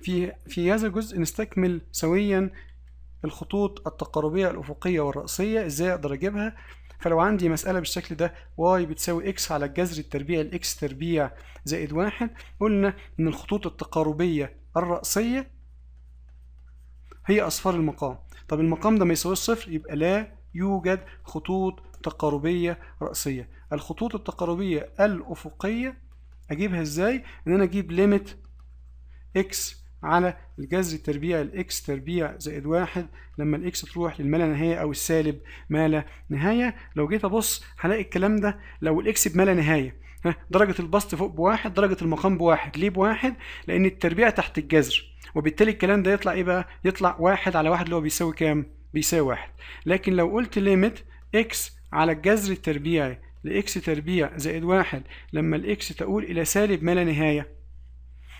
في في هذا الجزء نستكمل سويا الخطوط التقاربية الأفقية والرأسية إزاي أقدر أجيبها فلو عندي مسألة بالشكل ده y بتساوي x على الجذر التربيع الاكس x تربيع زائد واحد قلنا إن الخطوط التقاربية الرأسية هي أصفار المقام طب المقام ده ما يساويش صفر يبقى لا يوجد خطوط تقاربية رأسية الخطوط التقاربية الأفقية أجيبها إزاي؟ إن أنا أجيب ليميت x على الجذر التربيع الاكس تربيع زائد واحد لما الاكس تروح للما لا نهايه او السالب ما لا نهايه لو جيت ابص هلاقي الكلام ده لو الاكس بما لا نهايه درجة البسط فوق بواحد درجة المقام بواحد ليه بواحد لأن التربيع تحت الجذر وبالتالي الكلام ده يطلع إيه بقى يطلع واحد على واحد اللي هو بيساوي كام بيساوي واحد لكن لو قلت ليميت اكس على الجذر التربيعي لإكس تربيع زائد واحد لما الإكس تؤول إلى سالب ما لا نهاية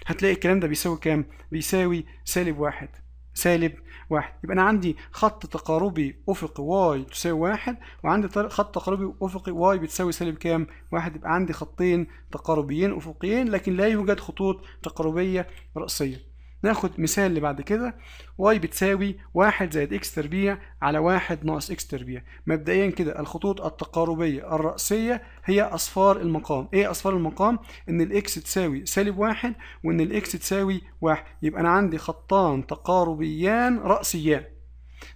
هتلاقي الكلام ده بيساوي كام؟ بيساوي سالب واحد سالب واحد يبقى أنا عندي خط تقاربي أفقي y تساوي واحد وعندي خط تقاربي أفقي y بتساوي سالب كام؟ واحد يبقى عندي خطين تقاربيين أفقيين لكن لا يوجد خطوط تقاربية رأسية ناخد مثال اللي بعد كده واي بتساوي واحد زائد اكس تربيع على واحد ناقص اكس تربيع مبدئيا كده الخطوط التقاربية الرأسية هي أصفار المقام ايه أصفار المقام ان الاكس تساوي سالب واحد وان الاكس تساوي واحد يبقى أنا عندي خطان تقاربيان رأسيان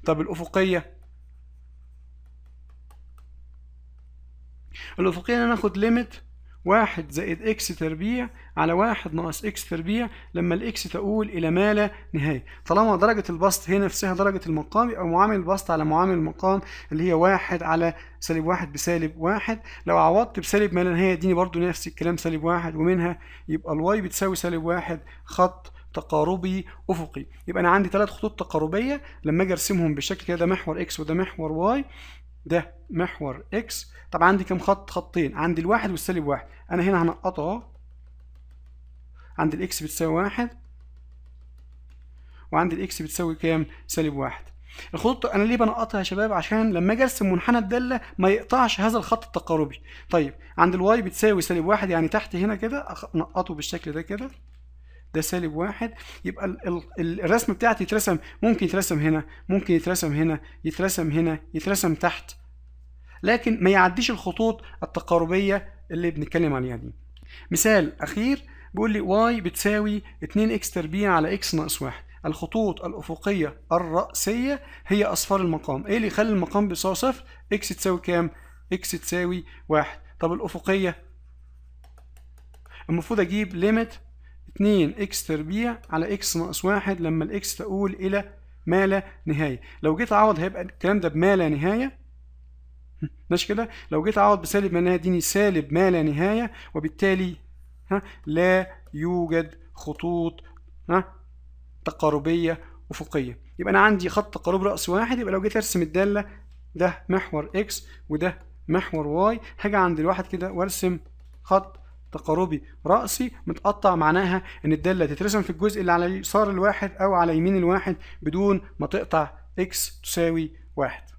طب الأفقية الأفقية ناخد ليميت واحد زائد اكس تربيع على واحد ناقص اكس تربيع لما الاكس تؤول الى ما لا نهايه طالما درجه البسط هي نفسها درجه المقام يبقى معامل البسط على معامل المقام اللي هي واحد على سالب واحد بسالب واحد لو عوضت بسالب ما لا نهايه اديني برضو نفس الكلام سالب واحد ومنها يبقى الواي بتساوي سالب واحد خط تقاربي افقي يبقى انا عندي ثلاث خطوط تقاربيه لما اجي ارسمهم بالشكل كده ده محور اكس وده محور واي ده محور اكس طب عندي كام خط خطين عندي الواحد والسالب واحد انا هنا هنقطه اهو الاكس بتساوي واحد وعند الاكس بتساوي كام سالب واحد الخطوط انا ليه بنقطها يا شباب عشان لما اجي ارسم منحنى الداله ما يقطعش هذا الخط التقاربي طيب عند الواي بتساوي سالب واحد يعني تحت هنا كده انقطه بالشكل ده كده ده سالب واحد يبقى الرسم بتاعتي يترسم ممكن يترسم هنا ممكن يترسم هنا يترسم هنا يترسم تحت لكن ما يعديش الخطوط التقاربية اللي بنتكلم عليها دي مثال أخير بيقول لي y بتساوي 2x تربيع على x ناقص 1 الخطوط الأفقية الرأسية هي أصفار المقام إيه اللي يخلي المقام بيساوي صفر x تساوي كام x تساوي 1 طب الأفقية المفروض أجيب ليميت 2 اكس تربيع على اكس ناقص 1 لما الاكس تؤول الى ما لا نهايه لو جيت اعوض هيبقى الكلام ده بما لا نهايه ماشي كده لو جيت اعوض بسالب ما لا ديني سالب ما لا نهايه وبالتالي ها لا يوجد خطوط ها تقاربيه افقيه يبقى انا عندي خط تقارب راس واحد يبقى لو جيت ارسم الداله ده محور اكس وده محور واي هاجي عند الواحد كده وارسم خط تقاربي رأسي متقطع معناها ان الدالة تترسم في الجزء اللي على يسار الواحد او على يمين الواحد بدون ما تقطع x تساوي واحد